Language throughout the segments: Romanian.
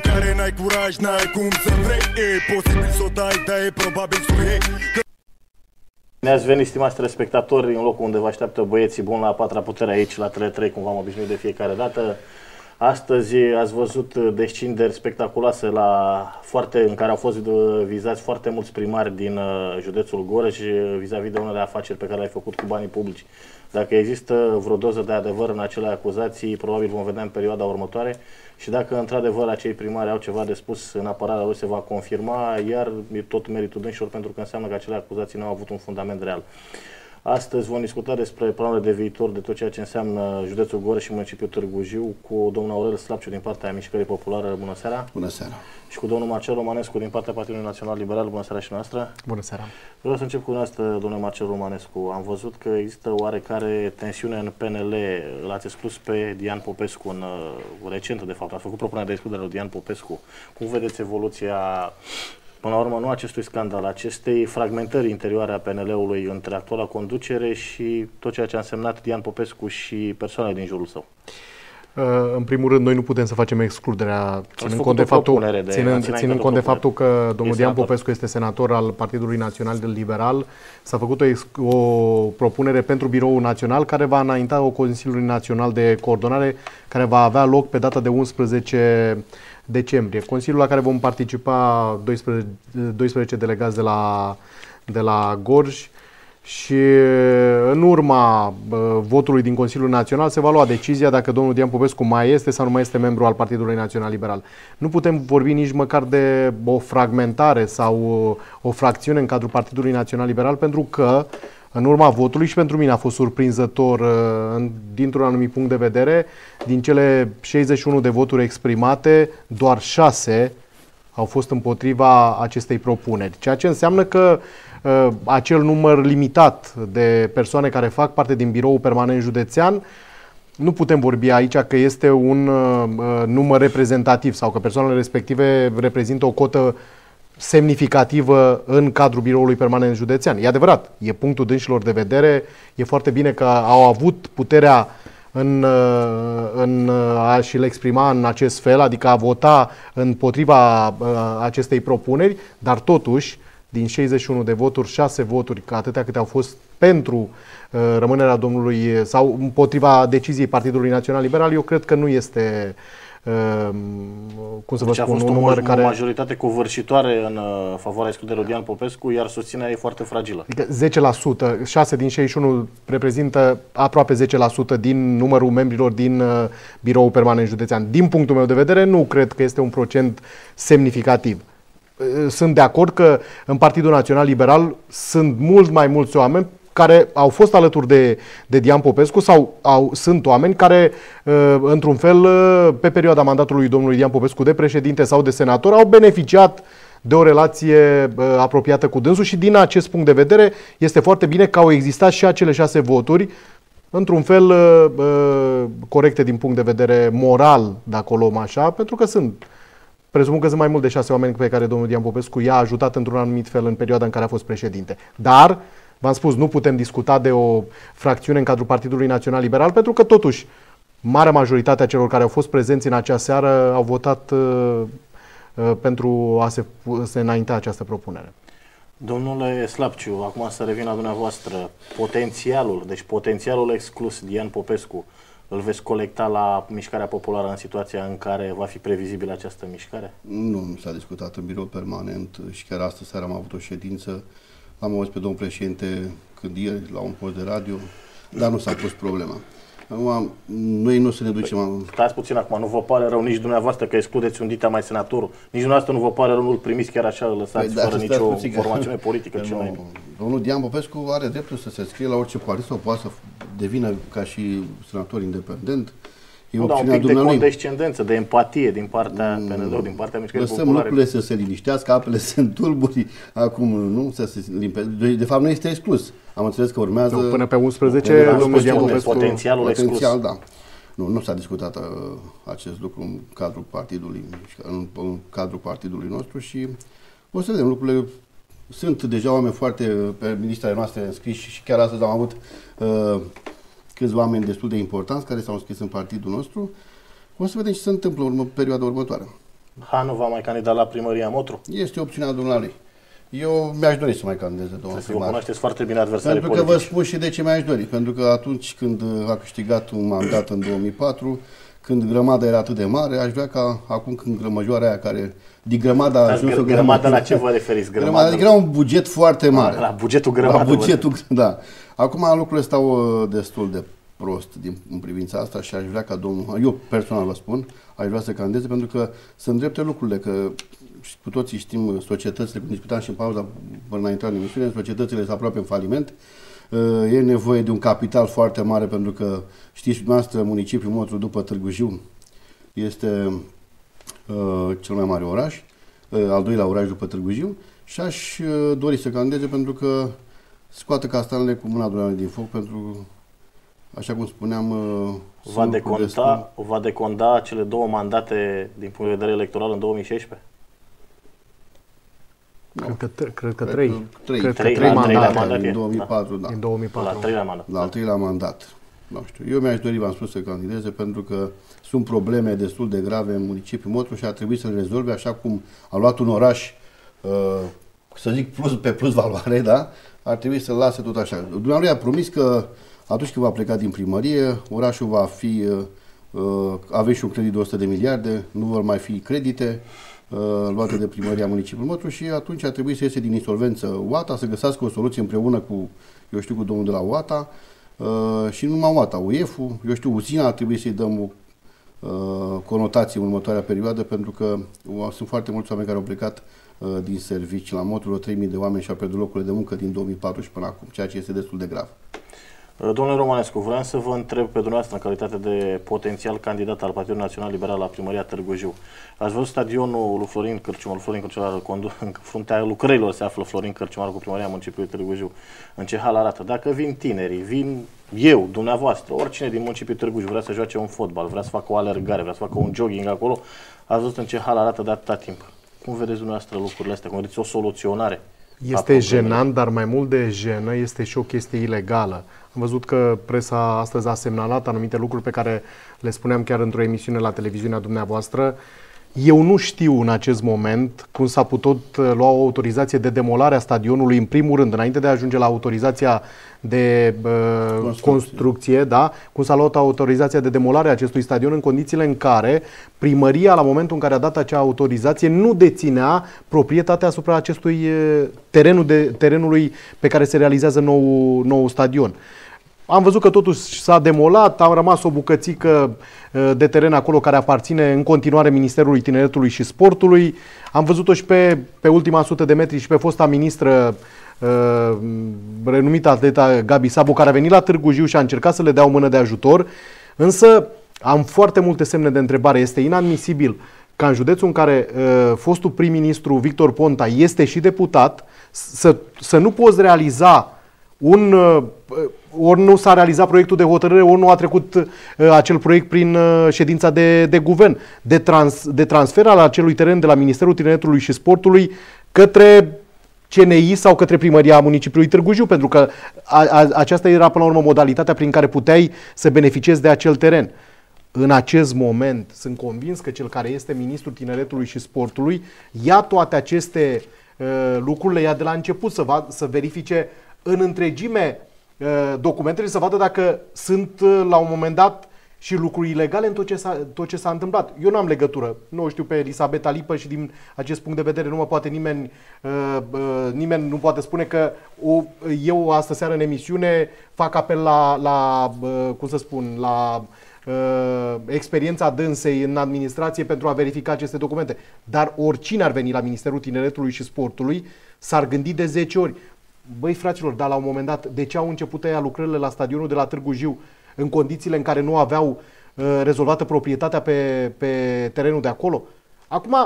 care n-ai curaj, n-ai cum să vrei E posibil să o tai, dar e probabil să vrei că... Ne-ați venit, stimați telespectatori, în locul unde vă așteaptă băieții buni la a patra putere aici, la 3-3, cum v-am obișnuit de fiecare dată. Astăzi ați văzut descinderi spectaculoase la foarte, în care au fost vizați foarte mulți primari din uh, județul Gorj vis-a-vis de unele afaceri pe care le-ai făcut cu banii publici. Dacă există vreo doză de adevăr în acele acuzații, probabil vom vedea în perioada următoare și dacă într-adevăr acei primari au ceva de spus în apărarea lor se va confirma, iar e tot meritul dânșilor pentru că înseamnă că acele acuzații nu au avut un fundament real. Astăzi vom discuta despre planurile de viitor, de tot ceea ce înseamnă județul Gorj și municipiul Târgu Jiu, cu domnul Aurel Slapciu din partea Mișcării Populare. bună seara. Bună seara. Și cu domnul Marcel Romanescu din partea Partidului Național Liberal, bună seara și noastră. Bună seara. Vreau să încep cu noastră, domnule Marcel Romanescu. Am văzut că există oarecare tensiune în PNL. L-ați exclus pe Dian Popescu în uh, recent, de fapt. a făcut propunerea de excludere lui Dian Popescu. Cum vedeți evoluția până la urmă, nu acestui scandal, acestei fragmentări interioare a PNL-ului între actuala conducere și tot ceea ce a însemnat Dian Popescu și persoanele din jurul său? Uh, în primul rând, noi nu putem să facem excluderea, ținând cont de faptul, de, ținând, ținând cont de faptul că domnul Dian Popescu este senator al Partidului Național Liberal. S-a făcut o, o propunere pentru Biroul Național care va înainta o Consiliului Național de Coordonare care va avea loc pe data de 11 decembrie. Consiliul la care vom participa 12, 12 delegați de la, de la Gorj și în urma uh, votului din Consiliul Național se va lua decizia dacă domnul Dian Popescu mai este sau nu mai este membru al Partidului Național Liberal. Nu putem vorbi nici măcar de o fragmentare sau o fracțiune în cadrul Partidului Național Liberal pentru că uh, în urma votului și pentru mine a fost surprinzător uh, dintr-un anumit punct de vedere. Din cele 61 de voturi exprimate, doar 6 au fost împotriva acestei propuneri, ceea ce înseamnă că uh, acel număr limitat de persoane care fac parte din biroul permanent județean nu putem vorbi aici că este un uh, uh număr reprezentativ sau că persoanele respective reprezintă o cotă uh, semnificativă în cadrul biroului permanent județean. E adevărat, e punctul dânșilor de vedere, e foarte bine că au avut puterea în, uh, în uh, a și le exprima în acest fel, adică a vota împotriva uh, acestei propuneri, dar totuși, din 61 de voturi, 6 voturi, că atâtea câte au fost pentru rămânerea domnului sau împotriva deciziei Partidului Național Liberal, eu cred că nu este uh, Ehm, cum să vă deci spun, a fost un număr o care... majoritate covârșitoare în uh, favoarea excluderii Odian Popescu, iar susținerea e foarte fragilă. Adică 10%, 6 din 61 reprezintă aproape 10% din numărul membrilor din uh, biroul permanent județean. Din punctul meu de vedere, nu cred că este un procent semnificativ uh, sunt de acord că în Partidul Național Liberal sunt mult mai mulți oameni care au fost alături de, de Dian Popescu sau au, sunt oameni care, uh, într-un fel, uh, pe perioada mandatului domnului Dian Popescu de președinte sau de senator, au beneficiat de o relație uh, apropiată cu dânsul și din acest punct de vedere este foarte bine că au existat și acele șase voturi într-un fel corecte din punct de vedere moral, dacă o luăm așa, pentru că sunt Presupun că sunt mai mult de șase oameni pe care domnul Dian Popescu i-a ajutat într-un anumit fel în perioada în care a fost președinte. Dar V-am spus, nu putem discuta de o fracțiune în cadrul Partidului Național Liberal, pentru că totuși marea majoritate a celor care au fost prezenți în acea seară au votat uh, uh pentru a se, se înainta această propunere. Domnule Slapciu, acum să revin la dumneavoastră. Potențialul, deci potențialul exclus Dian Popescu, îl veți colecta la mișcarea populară în situația în care va fi previzibilă această mișcare? Nu, nu s-a discutat în birou permanent și chiar astăzi seara am avut o ședință uh, L-am auzit pe domnul președinte când ieri la un post de radio, dar nu s-a pus problema. Acum, noi nu se ne ducem... Păi, stați puțin acum, nu vă pare rău nici dumneavoastră că excludeți un dita mai senatorul. Nici dumneavoastră nu vă pare rău, nu-l primiți chiar așa, îl lăsați păi, da, fără nicio puțin, formațiune politică. Păi, ce mai... Domnul Dian Popescu are dreptul să se scrie la orice partid sau poate să devină ca și senator independent. Uh, E da, un pic de condescendență, de empatie din partea mm, PNL, din partea mișcării Lăsăm lucrurile să se liniștească, apele sunt tulburi, acum nu, să se limpeze. De fapt nu este exclus. Am înțeles că urmează... Nu, până pe 11, până 11 Popescu, potențialul potențial, exclus. da. Nu, nu s-a discutat uh, acest lucru în cadrul partidului, în, în cadrul partidului nostru și o să vedem lucrurile sunt deja oameni foarte pe ministrele noastre înscriși și chiar astăzi am avut uh, câțiva oameni destul de importanți care s-au înscris în partidul nostru. O să vedem ce se întâmplă în urmă, perioada următoare. Hanu va mai candida la primăria Motru? Este opțiunea dumneavoastră. Eu mi-aș dori să mai candideze, domnul primar. cunoașteți foarte bine adversarii Pentru că politici. vă spun și de ce mi-aș dori. Pentru că atunci când a câștigat un mandat în 2004, când grămada era atât de mare, aș vrea ca acum când grămăjoarea aia care din grămada a ajuns o grămadă. la ce vă referiți? Grămada, grămada era un buget foarte ah, mare. La, bugetul grămadă. La bugetul, da. Acum lucrurile stau uh, destul de prost din, în privința asta și aș vrea ca domnul, eu personal vă spun, aș vrea să candeze pentru că sunt drepte lucrurile, că cu toții știm uh, societățile, când discutam și în pauza până intrare în emisiune, societățile sunt aproape în faliment, uh, Eh, e nevoie de un capital foarte mare pentru că știți dumneavoastră municipiul Motru după Târgu Jiu este eh, cel mai mare oraș, eh, al doilea oraș după Târgu Jiu și aș dori să candeze pentru că scoată castanele cu mâna durare din foc pentru, așa cum spuneam, va deconta, va deconta cele două mandate din punct de vedere electoral în 2016? Da. Cred că, cred că trei. Trei, cred că trei, trei mandate în 2004, da. Din da. 2004. La treilea mandat. La al treilea mandat. Nu știu. Eu mi-aș dori, v-am spus, să candideze pentru că sunt probleme destul de grave în municipiul Motru și a trebuit să le rezolve așa cum a luat un oraș, uh, să zic, plus pe plus valoare, da? Ar trebui să-l lase tot așa. Dumnezeu a promis că atunci când va pleca din primărie, orașul va fi, uh, uh, aveți și un credit de 100 de miliarde, nu vor mai fi credite, Uh, luate de primăria municipiului Mătru și atunci a trebuit să iese din insolvență OATA, să găsească o soluție împreună cu, eu știu, cu domnul de la OATA uh, și nu numai OATA, UEF-ul, eu știu, uzina a trebuit să-i dăm o uh, conotație în următoarea perioadă pentru că sunt foarte mulți oameni care au plecat din servici la Mătru, 3.000 de oameni și-au pierdut locurile de muncă din 2004 și până acum, ceea ce este destul de grav. Uh, domnule Romanescu, vreau să vă întreb pe dumneavoastră, în calitate de potențial candidat al Partidului Național Liberal la primăria Târgu Jiu, ați văzut stadionul lui Florin Cărciumar, Florin Cărciumar, în fruntea lucrărilor se află Florin Cărciumar cu primăria municipiului Târgu Jiu. În ce hal arată? Dacă vin tinerii, vin eu, dumneavoastră, oricine din municipiul Târgu Jiu vrea să joace un fotbal, vrea să facă o alergare, vrea să facă un jogging acolo, ați văzut în ce hal arată de atâta timp. Cum vedeți dumneavoastră lucrurile astea? Cum vedeți o soluționare? Este jenant, dar mai mult de jenă este și o chestie ilegală. Am văzut că presa astăzi a semnalat anumite lucruri pe care le spuneam chiar într-o emisiune la televiziunea dumneavoastră. Uh, eu nu știu în acest moment cum s-a putut uh, lua o autorizație de demolare a stadionului, în primul rând, înainte de a ajunge la autorizația de uh, construcție. construcție, da? cum s-a luat autorizația de demolare a acestui stadion în condițiile în care primăria, la momentul în care a dat acea autorizație, nu deținea proprietatea asupra acestui uh, terenul de, terenului pe care se realizează nou, nou stadion. Uh, am văzut că totuși s-a demolat, a rămas o bucățică uh, de teren acolo care aparține în continuare Ministerului Tineretului și Sportului. Am văzut-o și pe, pe ultima sută de metri și pe fosta ministră uh, renumită atleta Gabi Sabo, care a venit la Târgu Jiu și a încercat să le dea o mână de ajutor, însă am foarte multe semne de întrebare. Este inadmisibil ca în județul în care uh, fostul prim-ministru Victor Ponta este și deputat, să, să nu poți realiza un, uh, ori nu s-a realizat proiectul de hotărâre, ori nu a trecut uh, acel proiect prin uh, ședința de, de guvern, de, trans, de transfer al acelui teren de la Ministerul Tineretului și Sportului către CNI sau către primăria municipiului Târgu Jiu, pentru că a, a, aceasta era până la urmă modalitatea prin care puteai să beneficiezi de acel teren. În acest moment sunt convins că cel care este ministrul tineretului și sportului ia toate aceste uh, lucruri, le ia de la început să, va, să verifice în întregime Eh, documentele să vadă dacă sunt eh, la un moment dat și lucruri ilegale în tot ce, s-a, tot ce s-a întâmplat. Eu nu am legătură, nu o știu pe Elisabeta Lipă și din acest punct de vedere nu mă poate nimeni, uh, uh, nimeni nu poate spune că o, eu astă seară în emisiune fac apel la, la uh, cum să spun, la uh, experiența dânsei în administrație pentru a verifica aceste documente. Dar oricine ar veni la Ministerul Tineretului și Sportului s-ar gândi de 10 ori băi fraților, dar la un moment dat, de ce au început aia lucrările la stadionul de la Târgu Jiu în condițiile în care nu aveau uh, rezolvată proprietatea pe, pe terenul de acolo? Acum,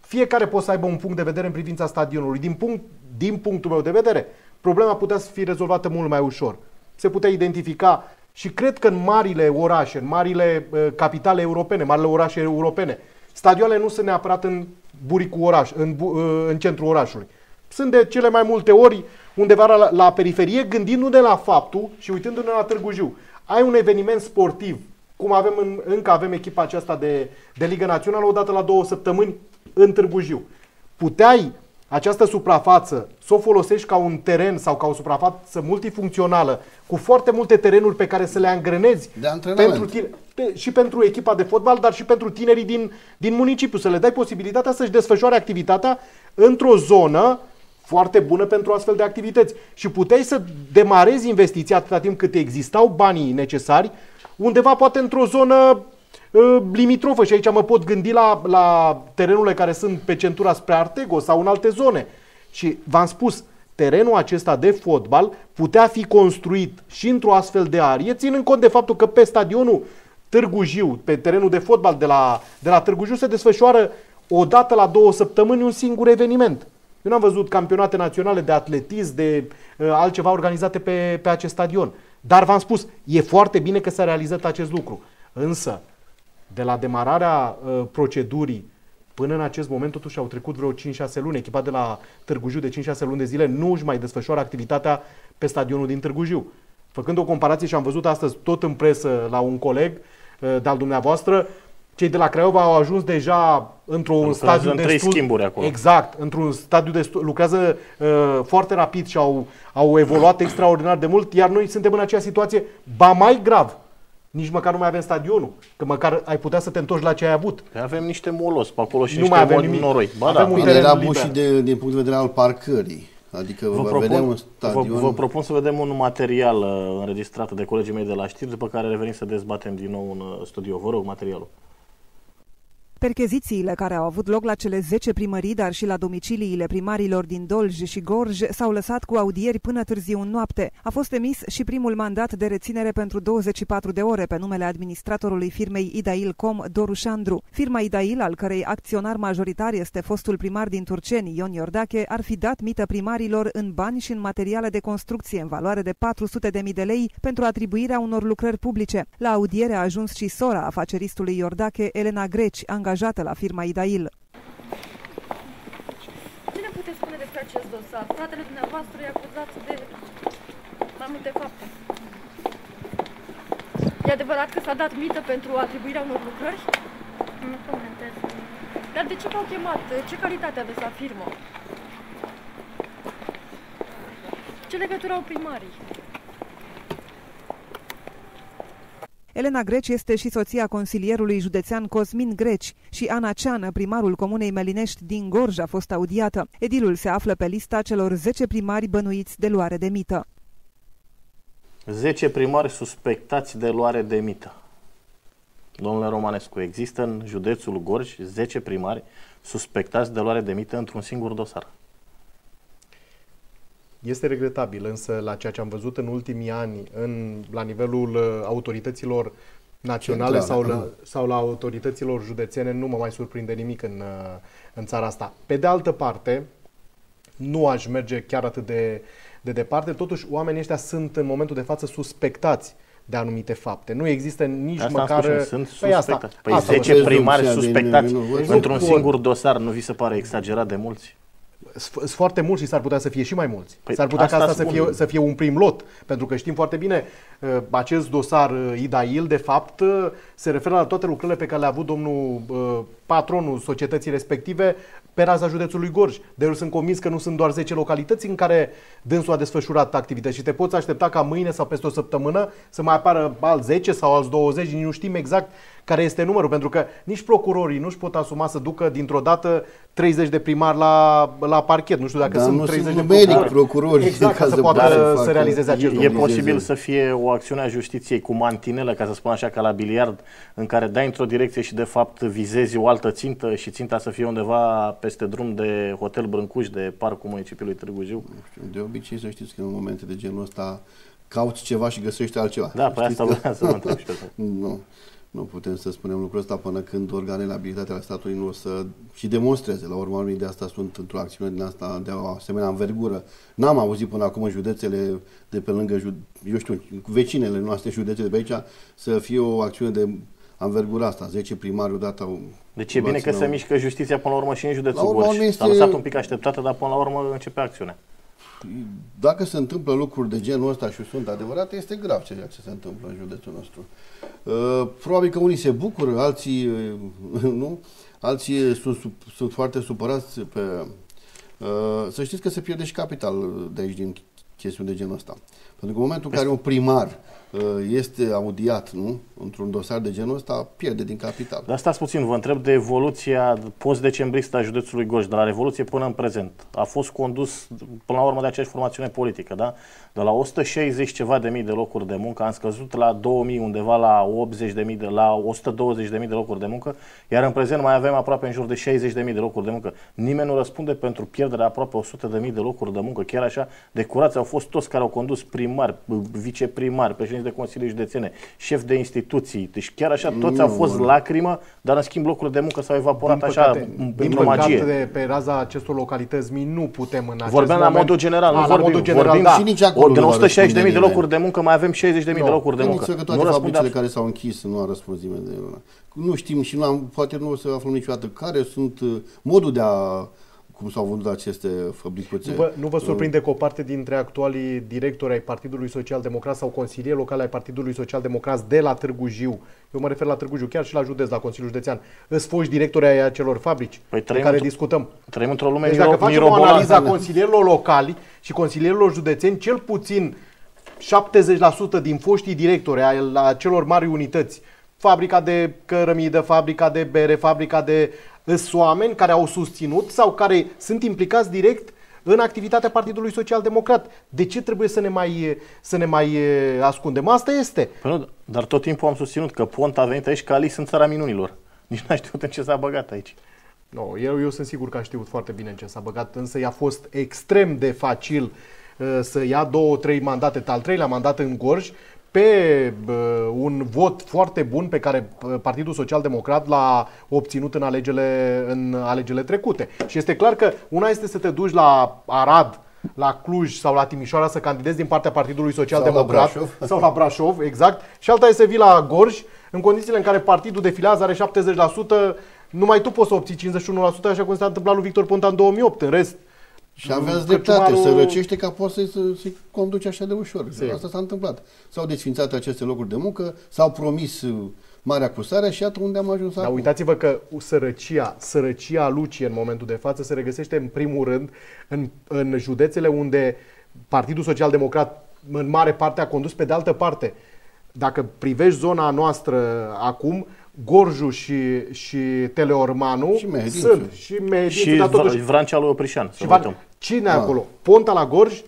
fiecare poate să aibă un punct de vedere în privința stadionului. Din, punct, din punctul meu de vedere, problema putea să fie rezolvată mult mai ușor. Se putea identifica și cred că în marile orașe, în marile uh, capitale europene, marile orașe europene, stadioanele nu sunt neapărat în buricul oraș, în, uh, în centrul orașului sunt de cele mai multe ori undeva la, la periferie, gândindu-ne la faptul și uitându-ne la Târgu Jiu. Ai un eveniment sportiv, cum avem în, încă avem echipa aceasta de, de Liga Națională, o dată la două săptămâni în Târgu Jiu. Puteai această suprafață să o folosești ca un teren sau ca o suprafață multifuncțională, cu foarte multe terenuri pe care să le angrenezi de pentru tine, pe, și pentru echipa de fotbal, dar și pentru tinerii din, din municipiu, să le dai posibilitatea să-și desfășoare activitatea într-o zonă foarte bună pentru astfel de activități. Și puteai să demarezi investiția atâta timp cât existau banii necesari, undeva poate într-o zonă uh, limitrofă și aici mă pot gândi la, la terenurile care sunt pe centura spre Artego sau în alte zone. Și v-am spus, terenul acesta de fotbal putea fi construit și într-o astfel de arie, ținând cont de faptul că pe stadionul Târgu Jiu, pe terenul de fotbal de la, de la Târgu Jiu, se desfășoară o dată la două săptămâni un singur eveniment. Eu n-am văzut campionate naționale de atletism, de uh, altceva organizate pe, pe acest stadion. Dar v-am spus, e foarte bine că s-a realizat acest lucru. Însă, de la demararea uh, procedurii până în acest moment, totuși au trecut vreo 5-6 luni. Echipa de la Târgu Jiu de 5-6 luni de zile nu își mai desfășoară activitatea pe stadionul din Târgu Jiu. Făcând o comparație și am văzut astăzi tot în presă la un coleg uh, de-al dumneavoastră, cei de la Craiova au ajuns deja într-un Lucrează stadiu de destul... schimburi acolo. Exact, într-un stadiu destul... Lucrează uh, foarte rapid și au, au evoluat extraordinar de mult, iar noi suntem în acea situație, ba mai grav, nici măcar nu mai avem stadionul, că măcar ai putea să te întorci la ce ai avut. Că avem niște molos pe acolo și nu niște mai avem nimic. noroi. Ba, avem da. era bun și de, din punct de vedere al parcării. Adică vă, vă, propun, un vă, vă propun să vedem un material uh, înregistrat de colegii mei de la știri, după care revenim să dezbatem din nou în uh, studio. Vă rog, materialul. Perchezițiile care au avut loc la cele 10 primării, dar și la domiciliile primarilor din Dolj și Gorj s-au lăsat cu audieri până târziu în noapte. A fost emis și primul mandat de reținere pentru 24 de ore pe numele administratorului firmei Idail.com, Doru Șandru. Firma Idail, al cărei acționar majoritar este fostul primar din Turceni, Ion Iordache, ar fi dat mită primarilor în bani și în materiale de construcție în valoare de 400.000 de lei pentru atribuirea unor lucrări publice. La audiere a ajuns și sora afaceristului Iordache, Elena Greci, angajată angajată la firma Idail. Ce ne puteți spune despre acest dosar? Fratele dumneavoastră e acuzat de mai multe fapte. E adevărat că s-a dat mită pentru atribuirea unor lucrări? Nu comentez. Dar de ce v-au chemat? Ce calitate aveți la firmă? Ce legătură au primarii? Elena Greci este și soția consilierului județean Cosmin Greci și Ana Ceană, primarul comunei Melinești din Gorj, a fost audiată. Edilul se află pe lista celor 10 primari bănuiți de luare de mită. 10 primari suspectați de luare de mită. Domnule Romanescu, există în județul Gorj 10 primari suspectați de luare de mită într-un singur dosar. Este regretabil, însă, la ceea ce am văzut în ultimii ani în, la nivelul uh, autorităților naționale sau, la, sau la autorităților județene, nu mă mai surprinde nimic în, uh, în țara asta. Pe de altă parte, nu aș merge chiar atât de, de departe. Totuși, oamenii ăștia sunt în momentul de față suspectați de anumite fapte. Nu există nici asta măcar... Spus, uh, sunt păi asta. Păi asta 10 primari suspectați într-un singur dosar, nu vi se pare exagerat de mulți? Sunt foarte mulți și s-ar putea să fie și mai mulți. Păi s-ar putea asta ca asta să fie, să fie un prim lot, pentru că știm foarte bine, uh, acest dosar uh, IDAIL, de fapt, uh, se referă la toate lucrurile pe care le-a avut domnul patronul societății respective pe raza județului Gorj. De eu sunt convins că nu sunt doar 10 localități în care dânsul a desfășurat activități și te poți aștepta ca mâine sau peste o săptămână să mai apară al 10 sau al 20, nu știm exact care este numărul, pentru că nici procurorii nu-și pot asuma să ducă dintr-o dată 30 de primari la, la parchet. Nu știu dacă da, sunt nu 30 sunt de procurori. procurori exact, să poată să, să realizeze acest lucru. E posibil să fie o acțiune a justiției cu mantinelă, ca să spun așa, ca la biliard, în care dai într-o direcție și de fapt vizezi o altă țintă și ținta să fie undeva peste drum de Hotel Brâncuș, de parcul municipiului Târgu Jiu? De obicei să știți că în momente de genul ăsta cauți ceva și găsești altceva. Da, pe asta vreau să mă întreb și nu. Nu putem să spunem lucrul ăsta până când organele abilitate ale statului nu o să și demonstreze. La urma urmei de asta sunt într-o acțiune din asta de o asemenea învergură. N-am auzit până acum în județele de pe lângă, eu știu, vecinele noastre județe de pe aici să fie o acțiune de anvergura asta, 10 primari odată. Deci e bine că se mișcă justiția până la urmă și în județul la urmă Gorj. Este... S-a lăsat un pic așteptată, dar până la urmă începe acțiunea dacă se întâmplă lucruri de genul ăsta și sunt adevărate, este grav ceea ce se întâmplă în județul nostru. Uh, probabil că unii se bucură, alții uh, nu, alții sunt, sunt foarte supărați pe... Uh, să știți că se pierde și capital de aici din chestiuni de genul ăsta. Pentru că în momentul în care un primar este audiat, nu? Într-un dosar de genul ăsta, pierde din capital. Dar stați puțin, vă întreb de evoluția post decembristă a județului Gorj, de la Revoluție până în prezent. A fost condus, până la urmă, de aceeași formațiune politică, da? De la 160 ceva de mii de locuri de muncă, am scăzut la 2000, undeva la 80 de mii, de, la 120 de mii de locuri de muncă, iar în prezent mai avem aproape în jur de 60 de mii de locuri de muncă. Nimeni nu răspunde pentru pierderea aproape 100 de mii de locuri de muncă. Chiar așa, de curați au fost toți care au condus primar, viceprimar, președinte președinți de consilii județene, șef de instituții. Deci chiar așa toți au fost lacrimă, dar în schimb locurile de muncă s-au evaporat din păcate, așa din într-o magie. de pe raza acestor localități mii nu putem în acest Vorbeam moment. la modul general, nu la vorbim, modul general, vorbim da. da. și nici acolo. Din 160.000 de, de locuri de muncă mai avem 60.000 no, de locuri de muncă. Că toate nu fabricile care s-au închis nu a răspuns nimeni de Nu știm și nu am, poate nu o să aflăm niciodată care sunt uh, modul de a cum s-au vândut aceste fabricuțe. Nu vă, nu vă uh, surprinde că o parte dintre actualii directori ai Partidului Social Democrat sau consilieri locale ai Partidului Social Democrat de la Târgu Jiu, eu mă refer la Târgu Jiu, chiar și la județ, la Consiliul Județean, îți foști directori ai acelor fabrici păi în care discutăm. Trăim într-o lume deci dacă facem o analiză a consilierilor locali și consilierilor județeni, cel puțin 70% din foștii directori ai acelor mari unități fabrica de cărămidă, fabrica de bere, fabrica de sunt oameni care au susținut sau care sunt implicați direct în activitatea Partidului Social Democrat. De ce trebuie să ne mai, să ne mai eh, ascundem? Asta este. Păi nu, dar tot timpul am susținut că Pont a venit aici ca Alice în țara minunilor. Nici n-a știut în ce s-a băgat aici. No, eu, eu sunt sigur că a știut foarte bine în ce s-a băgat, însă i-a fost extrem de facil eh, să ia două, trei mandate, al treilea mandat în Gorj, pe un vot foarte bun pe care Partidul Social Democrat l-a obținut în alegerile, în alegerile trecute. Și este clar că una este să te duci la Arad, la Cluj sau la Timișoara să candidezi din partea Partidului Social Democrat sau la Brașov, sau la Brașov exact, și alta este să vii la Gorj, în condițiile în care partidul de filează are 70%, numai tu poți să obții 51%, așa cum s-a întâmplat lui Victor Ponta în 2008. În rest, și aveați dreptate, se răcește ca poți să-i, să conduci așa de ușor. Sim. Exact. Asta s-a întâmplat. S-au desfințat aceste locuri de muncă, s-au promis uh, marea cusare și iată unde am ajuns Dar acum. uitați-vă că sărăcia, sărăcia Lucie în momentul de față se regăsește în primul rând în, în județele unde Partidul Social Democrat în mare parte a condus pe de altă parte. Dacă privești zona noastră acum, Gorju și, și Teleormanu și Medințu. sunt și Medințu, și dar totuși... Vrancea lui Oprișan. Și va... Cine da. acolo? Ponta la Gorj,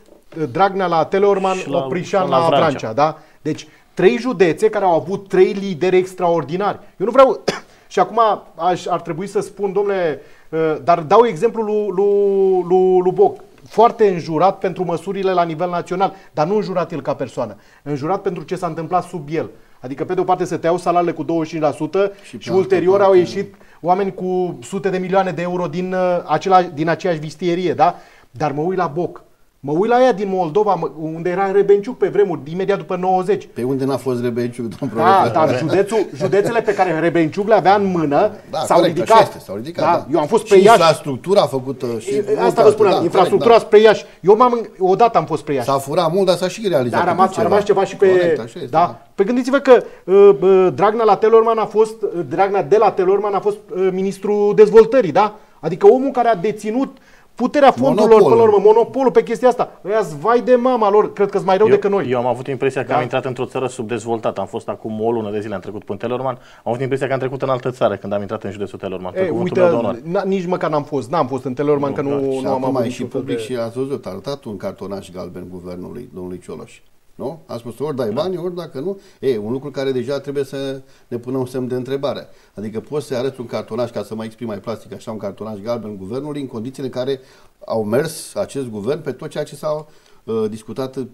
Dragnea la Teleorman, și la, Oprișan la, la Vrancea. Vrancea. Da? Deci trei județe care au avut trei lideri extraordinari. Eu nu vreau... și acum aș, ar trebui să spun, domnule, uh, dar dau exemplu lui, lui, lui, lui Boc foarte înjurat pentru măsurile la nivel național, dar nu înjurat el ca persoană, înjurat pentru ce s-a întâmplat sub el. Adică, pe de o parte, se tăiau salariile cu 25% și, și ulterior parte... au ieșit oameni cu sute de milioane de euro din, uh, acela, din aceeași vistierie, da? Dar mă uit la Boc. Mă uit la ea din Moldova, unde era Rebenciuc pe vremuri, imediat după 90. Pe unde n-a fost Rebenciuc, domnul Da, dar județul, județele pe care Rebenciuc le avea în mână da, s-au corect, ridicat. Este, s-au ridicat da? Da. Eu am fost pe și Iași. infrastructura făcută. Uh, și Asta vă spuneam, da, infrastructura corect, da. spre Iași. Eu m-am, odată am fost spre Iași. S-a furat mult, dar s-a și realizat. Dar a rămas ceva. rămas ceva și pe... Corect, așa este, da? da. Păi gândiți-vă că uh, uh, Dragnea, la Telorman a fost, uh, Dragnea de la Telorman a fost uh, ministrul dezvoltării, da? Adică omul care a deținut uh, puterea fondurilor, până la urmă, monopolul pe chestia asta. Ăia vai de mama lor, cred că e mai rău eu, decât noi. Eu am avut impresia că da? am intrat într-o țară subdezvoltată. Am fost acum o lună de zile, am trecut până Telorman. Am avut impresia că am trecut în altă țară când am intrat în județul Telorman. E, uite, nici măcar n-am fost. N-am fost în Telorman, nu, că nu, da. nu am mai și public de... și ați văzut, a arătat un cartonaș galben guvernului domnului Cioloș. Nu? Am spus, ori dai da. bani, ori dacă nu. E, un lucru care deja trebuie să ne punem un semn de întrebare. Adică poți să arăți un cartonaș, ca să mai exprim mai plastic, așa, un cartonaș galben guvernului, în condițiile în care au mers acest guvern pe tot ceea ce s-a uh, discutat în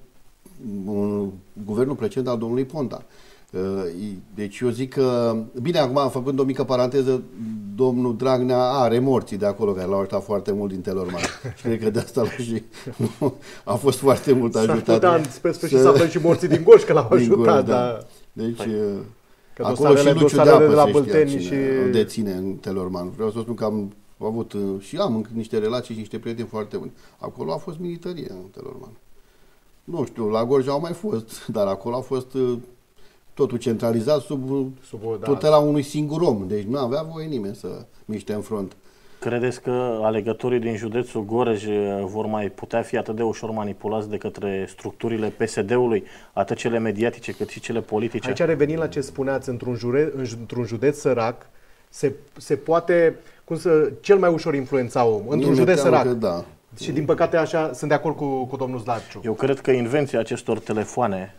uh, guvernul precedent al domnului Ponta. Uh, deci eu zic că, bine, acum, făcând o mică paranteză, domnul Dragnea are morții de acolo care l-au ajutat foarte mult din Telorman. cred că de asta l-a și a fost foarte mult ajutat. Da, spre sfârșit să aflăm și morții din Gorj că l-au ajutat. Gorj, da. da. Deci, Hai. Uh, că acolo și Luciu de apă, de la Bâlteni și... deține în Telorman. Vreau să spun că am avut uh, și am niște relații și niște prieteni foarte buni. Acolo a fost militarie în Telorman. Nu știu, la Gorj au mai fost, dar acolo a fost totul centralizat sub, sub da. tutela unui singur om. Deci nu avea voie nimeni să miște în front. Credeți că alegătorii din județul Gorej eh, vor mai putea fi atât de ușor manipulați de către structurile PSD-ului, atât cele mediatice cât și cele politice? Aici revenim la ce spuneați, într-un, jure, într-un județ sărac se, se poate, cum să, cel mai ușor influența om, într-un județ sărac. Da. Și din păcate așa sunt de acord cu, cu domnul Zlarciu. Eu cred că invenția acestor telefoane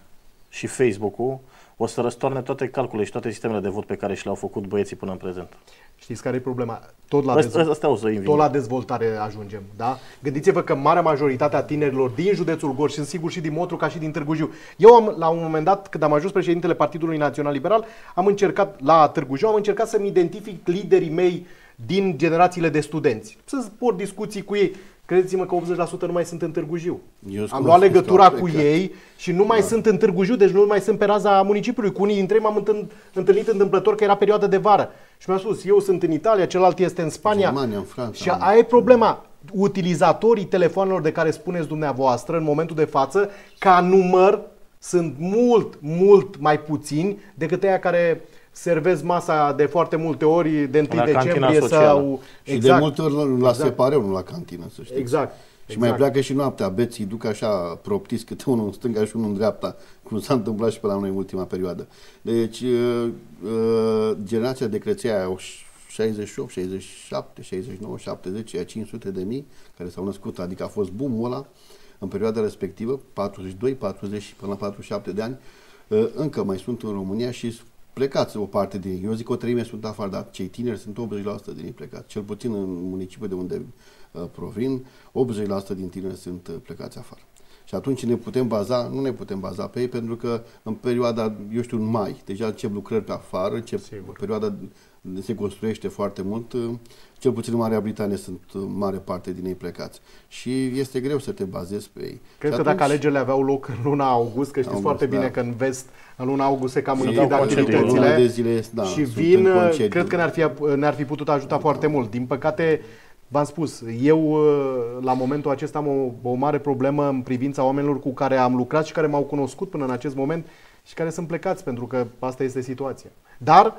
și Facebook-ul o să răstoarne toate calculele și toate sistemele de vot pe care și le-au făcut băieții până în prezent. Știți care e problema? Tot la, asta, dezvo- asta o să tot la dezvoltare ajungem. Da? Gândiți-vă că marea majoritate a tinerilor din județul Gorj și sigur și din Motru ca și din Târgu Jiu. Eu am, la un moment dat, când am ajuns președintele Partidului Național Liberal, am încercat la Târgu Jiu, am încercat să-mi identific liderii mei din generațiile de studenți. Să port discuții cu ei. Credeți-mă că 80% nu mai sunt în Târgu Jiu. Eu am luat legătura cu ei și nu mai da. sunt în Târgu Jiu, deci nu mai sunt pe raza municipiului. Cu unii dintre ei m-am întâlnit întâmplător că era perioada de vară. Și mi-a spus, eu sunt în Italia, celălalt este în Spania. Germania, în Franța. Și aia e problema. Utilizatorii telefonelor de care spuneți dumneavoastră în momentul de față, ca număr, sunt mult, mult mai puțini decât aia care servez masa de foarte multe ori de 1 la decembrie sau... Și exact. de multe ori la exact. separeu, nu la cantină, să știți. Exact. Și exact. mai pleacă și noaptea, beții duc așa proptis câte unul în stânga și unul în dreapta, cum s-a întâmplat și pe la noi în ultima perioadă. Deci, uh, uh, generația de aia, 68, 67, 69, 70, aia 500 de mii care s-au născut, adică a fost boom ăla în perioada respectivă, 42, 40 până la 47 de ani, uh, încă mai sunt în România și plecați o parte din ei. Eu zic o treime sunt afară, dar cei tineri sunt 80% din ei plecați. Cel puțin în municipiul de unde uh, provin, 80% din tineri sunt uh, plecați afară. Și atunci ne putem baza, nu ne putem baza pe ei, pentru că în perioada, eu știu, în mai, deja încep lucrări pe afară, încep Sigur. perioada se construiește foarte mult, uh, cel puțin în Marea Britanie sunt uh, mare parte din ei plecați. Și este greu să te bazezi pe ei. Cred și că atunci... dacă alegerile aveau loc în luna august, că știți august, foarte bine da. că în vest, în luna august se cam închid activitățile de zile, da, și vin, cred că ne-ar fi, ne-ar fi putut ajuta da. foarte mult. Din păcate, V-am spus, eu uh, la momentul acesta am o, o mare problemă în privința oamenilor cu care am lucrat și care m-au cunoscut până în acest moment și care sunt plecați, pentru că asta este situația. Dar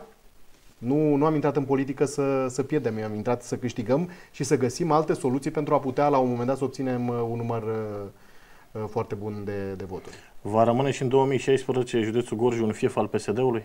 nu, nu am intrat în politică să, să pierdem, am intrat să câștigăm și să găsim alte soluții pentru a putea la un moment dat să obținem uh, un număr uh, uh, foarte bun de, de voturi. Va rămâne și în 2016 județul Gorj un fief al PSD-ului?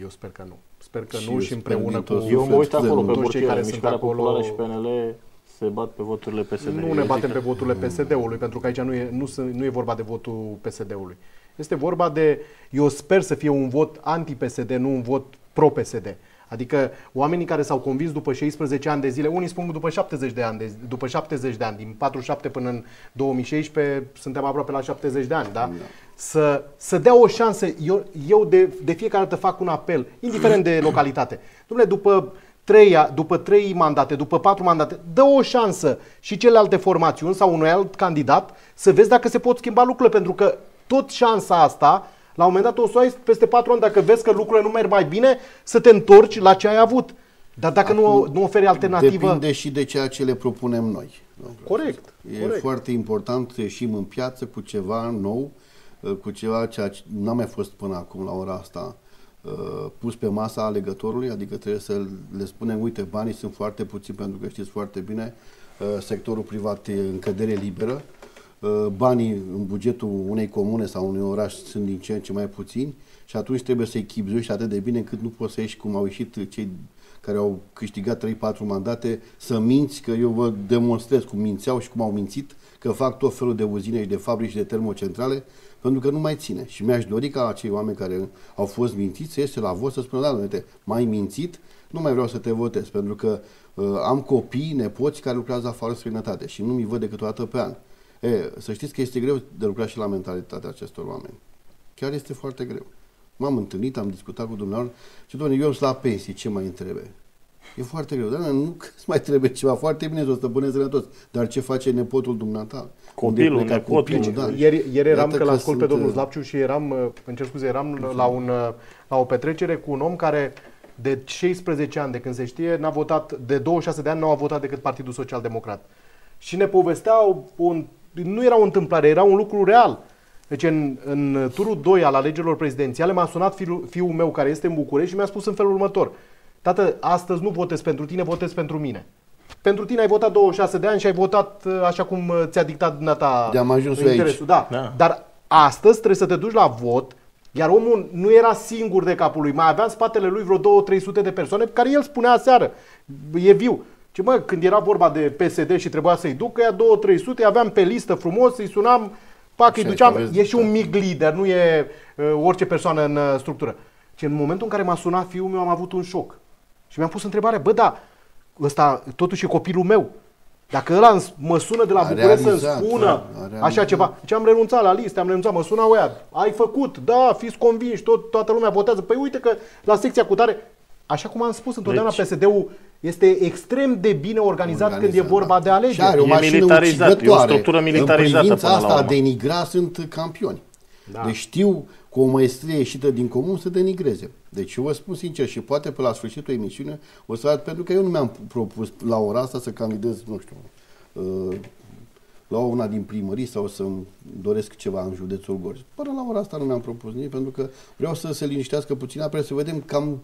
Eu sper că nu. Sper că și nu și împreună cu... Eu mă uit acolo pe burtiere, care sunt acolo... Populară și PNL se bat pe voturile PSD. Nu ne batem pe voturile PSD-ului, pentru că aici nu e, nu, nu e vorba de votul PSD-ului. Este vorba de, eu sper să fie un vot anti-PSD, nu un vot pro-PSD. Adică oamenii care s-au convins după 16 ani de zile, unii spun după 70 de ani, de, după 70 de ani, din 47 până în 2016, suntem aproape la 70 de ani, da? da. Să, să dea o șansă. Eu, eu de, de fiecare dată fac un apel, indiferent de localitate. Dumnezeu, după trei, după trei mandate, după patru mandate, dă o șansă și celelalte formațiuni sau unui alt candidat să vezi dacă se pot schimba lucrurile, pentru că tot șansa asta la un moment dat o să ai peste patru ani, dacă vezi că lucrurile nu merg mai bine, să te întorci la ce ai avut. Dar dacă Acum, nu, nu oferi alternativă... Depinde și de ceea ce le propunem noi. Corect. E corect. foarte important să ieșim în piață cu ceva nou, ă, cu ceva ceea ce n-a mai fost până acum la ora asta ă, pus pe masa alegătorului, adică trebuie să le spunem, uite, banii sunt foarte puțini pentru că știți foarte bine, ă, sectorul privat e în cădere liberă, Ă, banii în bugetul unei comune sau unui oraș sunt din ce în ce mai puțini și atunci trebuie să-i chipzuiești atât de bine încât nu poți să ieși cum au ieșit cei care au câștigat 3-4 mandate să minți, că eu vă demonstrez cum mințeau și cum au mințit, că fac tot felul de uzine și de fabrici și de termocentrale, pentru că nu mai ține. Și mi-aș dori ca acei oameni care au fost mințiți să iese la vot să spună, da, domnule, mai mințit, nu mai vreau să te votez, pentru că uh, am copii, nepoți care lucrează afară străinătate și nu mi văd decât o dată pe an. E, să știți că este greu de lucrat și la mentalitatea acestor oameni. Chiar este foarte greu. M-am întâlnit, am discutat cu dumneavoastră și, domnule, eu sunt la pensie, ce mai întrebe? E foarte greu, dar nu că mai trebuie ceva. Foarte bine, o stăpâne toți. Dar ce face nepotul dumneata? Copilul, nepotul. Copilul, da. Ieri, ieri eram, Iată că l-ascult sunt... pe domnul uh, Slapciu și eram, uh, încerc scuze, eram la, un, uh, la o petrecere cu un om care de 16 ani, de când se știe, n-a votat, de 26 de ani n-a votat decât Partidul Social Democrat. Și ne povesteau un nu era o întâmplare, era un lucru real. Deci în, în turul 2 al alegerilor prezidențiale m-a sunat fiul, fiul meu care este în București și mi-a spus în felul următor. Tată, astăzi nu votez pentru tine, votez pentru mine. Pentru tine ai votat 26 de ani și ai votat uh, așa cum uh, ți-a dictat dumneata De-am ajuns interesul. aici. Da. da. Dar astăzi trebuie să te duci la vot, iar omul nu era singur de capul lui, mai avea în spatele lui vreo 2-300 de persoane pe care el spunea aseară, e viu. Ce mă, când era vorba de PSD și trebuia să-i duc, ea 2-300, aveam pe listă frumos, îi sunam, pac, îi duceam. E și un da. mic lider, nu e uh, orice persoană în uh, structură. Ce în momentul în care m-a sunat fiul meu, am avut un șoc. Și mi-am pus întrebarea, bă, da, ăsta totuși e copilul meu. Dacă ăla mă sună de la a București să-mi spună a, așa ceva. Deci am renunțat la liste, am renunțat, mă sună oia, ai făcut, da, fiți convinși, tot, toată lumea votează. Păi uite că la secția cu tare, așa cum am spus întotdeauna deci, PSD-ul este extrem de bine organizat, organizat când e da. vorba de alegeri. Și are o e militarizat, e o structură militarizată. În până asta, la urmă. a denigra sunt campioni. Da. Deci știu cu o maestrie ieșită din comun să denigreze. Deci eu vă spun sincer și poate pe la sfârșitul emisiunii o să arăt, pentru că eu nu mi-am propus la ora asta să candidez, nu știu, uh, la una din primării sau să-mi doresc ceva în județul Gorj. Până la ora asta nu mi-am propus nimic, pentru că vreau să se liniștească puțin, Apoi să vedem cam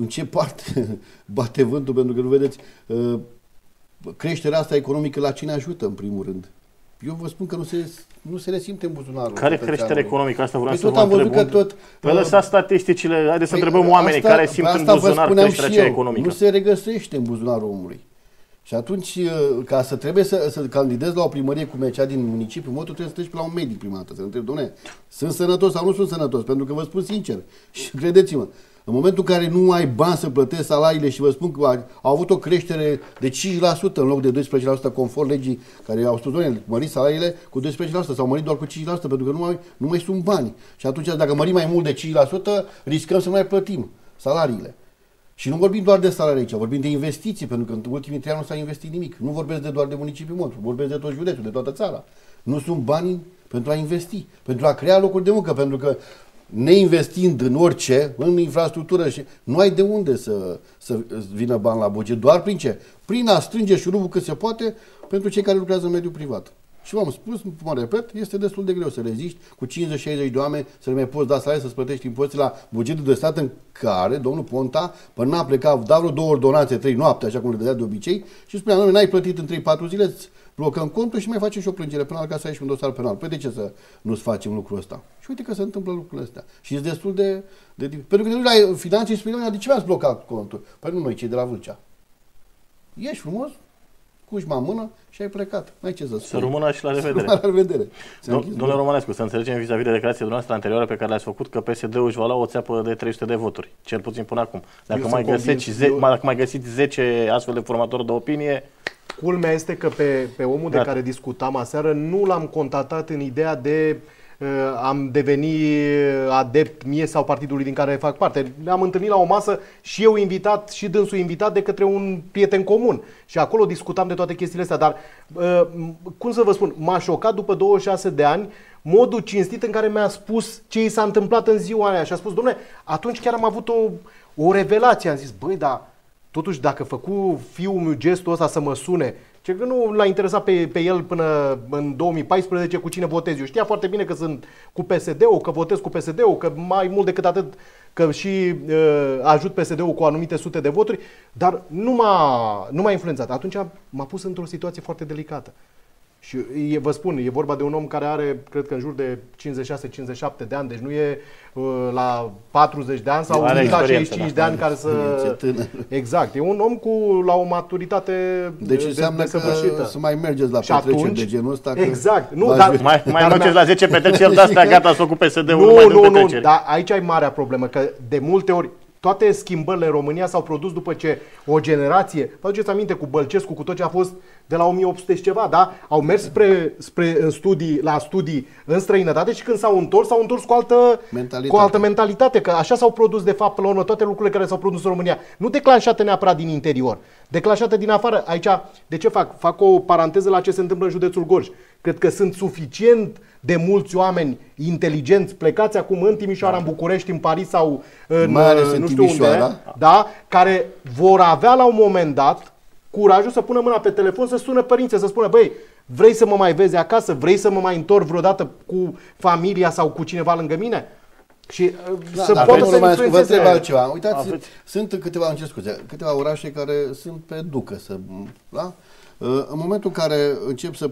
în ce parte bate vântul, pentru că nu vedeți, uh, creșterea asta economică la cine ajută, în primul rând? Eu vă spun că nu se, nu se resimte în buzunarul. Care creștere economică? Asta vreau păi să tot vă am văzut că tot... Păi uh, lăsa statisticile, haideți păi să întrebăm oamenii asta, care simt asta în buzunar creșterea eu. economică. Nu se regăsește în buzunarul omului. Și atunci, uh, ca să trebuie să, să candidezi la o primărie cum e cea din municipiu, în trebuie să treci pe la un medic prima dată, să întrebi, domne, sunt sănătos sau nu sunt sănătos? Pentru că vă spun sincer și credeți-mă, în momentul în care nu ai bani să plătești salariile și vă spun că au avut o creștere de 5% în loc de 12% conform legii care au spus, doamne, mări salariile cu 12% sau mări doar cu 5% pentru că nu mai, nu mai sunt bani. Și atunci dacă mărim mai mult de 5%, riscăm să nu mai plătim salariile. Și nu vorbim doar de salarii aici, vorbim de investiții, pentru că în ultimii trei ani nu s-a investit nimic. Nu vorbesc de doar de municipiul Montru, vorbesc de tot județul, de toată țara. Nu sunt bani pentru a investi, pentru a crea locuri de muncă, pentru că neinvestind în orice, în infrastructură, și nu ai de unde să, să vină bani la buget. Doar prin ce? Prin a strânge șurubul cât se poate pentru cei care lucrează în mediul privat. Și v-am spus, mă repet, este destul de greu să reziști cu 50-60 de oameni să le mai poți da salarii, să-ți plătești impozite la bugetul de stat în care domnul Ponta, până n-a plecat, da vreo două ordonanțe, trei noapte, așa cum le dădea de obicei, și spunea, „Nu, n-ai plătit în 3-4 zile, blocăm contul și mai facem și o plângere penală ca să ieși un dosar penal. Păi de ce să nu-ți facem lucrul ăsta? Și uite că se întâmplă lucrurile astea. Și e destul de, de... Pentru că ai finanțe îi spune, de ce mi-ați blocat contul? Păi nu noi, cei de la Vâlcea. Ești frumos, cuși mă mână și ai plecat. Mai ce să Să Rămână și la revedere. La revedere. Domnule Romanescu, să înțelegem vis-a-vis de declarația dumneavoastră anterioară pe care le-ați făcut că PSD-ul își va lua o țeapă de 300 de voturi, cel puțin până acum. Dacă, mai găsești, eu... dacă mai găsiți 10 astfel de formatori de opinie, Culmea este că pe, pe omul da. de care discutam aseară nu l-am contactat în ideea de uh, am deveni uh, adept mie sau partidului din care fac parte. Ne-am întâlnit la o masă și eu invitat și dânsul invitat de către un prieten comun. Și acolo discutam de toate chestiile astea. Dar, uh, cum să vă spun, m-a șocat după 26 de ani modul cinstit în care mi-a spus ce i s-a întâmplat în ziua aia. Și a spus, domnule, atunci chiar am avut o, o revelație. Am zis, băi, dar Totuși, dacă făcu fiul meu gestul ăsta să mă sune, ce că nu l-a interesat pe, pe el până în 2014 cu cine votez eu. Știa foarte bine că sunt cu PSD-ul, că votez cu PSD-ul, că mai mult decât atât că și uh, ajut PSD-ul cu anumite sute de voturi, dar nu m-a, nu m-a influențat. Atunci m-a pus într-o situație foarte delicată. Și e, vă spun, e vorba de un om care are, cred că în jur de 56-57 de ani, deci nu e uh, la 40 de ani sau la da. 65 de ani care să... Exact, e un om cu la o maturitate Deci de, înseamnă de că să mai mergeți la petreceri de genul ăsta. Exact. Nu, dar, mai, mai dar mergeți la 10 petreceri dar astea, gata, să ocupe să de unul Nu, nu, nu, dar aici ai marea problemă, că de multe ori toate schimbările în România s-au produs după ce o generație, vă aduceți aminte cu Bălcescu, cu tot ce a fost uh, de la 1800 și ceva, da? Au mers spre, spre în studii, la studii în străinătate și când s-au întors, s-au întors cu altă mentalitate. cu altă mentalitate, că așa s-au produs de fapt până la urmă toate lucrurile care s-au produs în România. Nu declanșate neapărat din interior, declanșate din afară. Aici, de ce fac? Fac o paranteză la ce se întâmplă în județul Gorj. Cred că sunt suficient de mulți oameni inteligenți plecați acum în Timișoara, da. în București, în Paris sau în, Mai ales uh, în nu știu Timișoara. unde, da, care vor avea la un moment dat curajul să pună mâna pe telefon, să sună părinții, să spună, băi, vrei să mă mai vezi acasă? Vrei să mă mai întorc vreodată cu familia sau cu cineva lângă mine? Și uh, da, să pot da, poată să mai vă întreb altceva. Uitați, aveți. sunt câteva, încerc scuze, câteva orașe care sunt pe ducă. Să, da? Uh, în momentul în care încep să,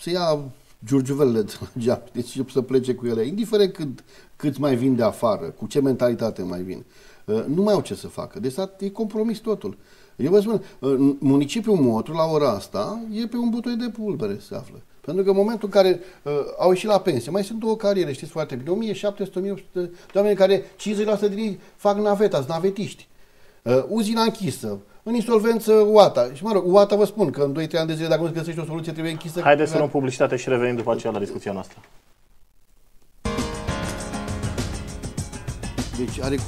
să ia giurgiuvelele de la geam, deci încep să plece cu ele, indiferent cât, cât mai vin de afară, cu ce mentalitate mai vin, uh, nu mai au ce să facă. Deci e compromis totul. Eu vă spun, municipiul Motru, la ora asta, e pe un butoi de pulbere, se află. Pentru că în momentul în care uh, au ieșit la pensie, mai sunt două cariere, știți foarte bine, 1700-1800 de oameni care 50% din ei fac naveta, sunt navetiști. Uh, uzina închisă, în insolvență UATA. Și mă rog, UATA vă spun că în 2-3 ani de zile, dacă nu găsești o soluție, trebuie închisă. Haideți să luăm publicitate și revenim după aceea la discuția noastră. Deci are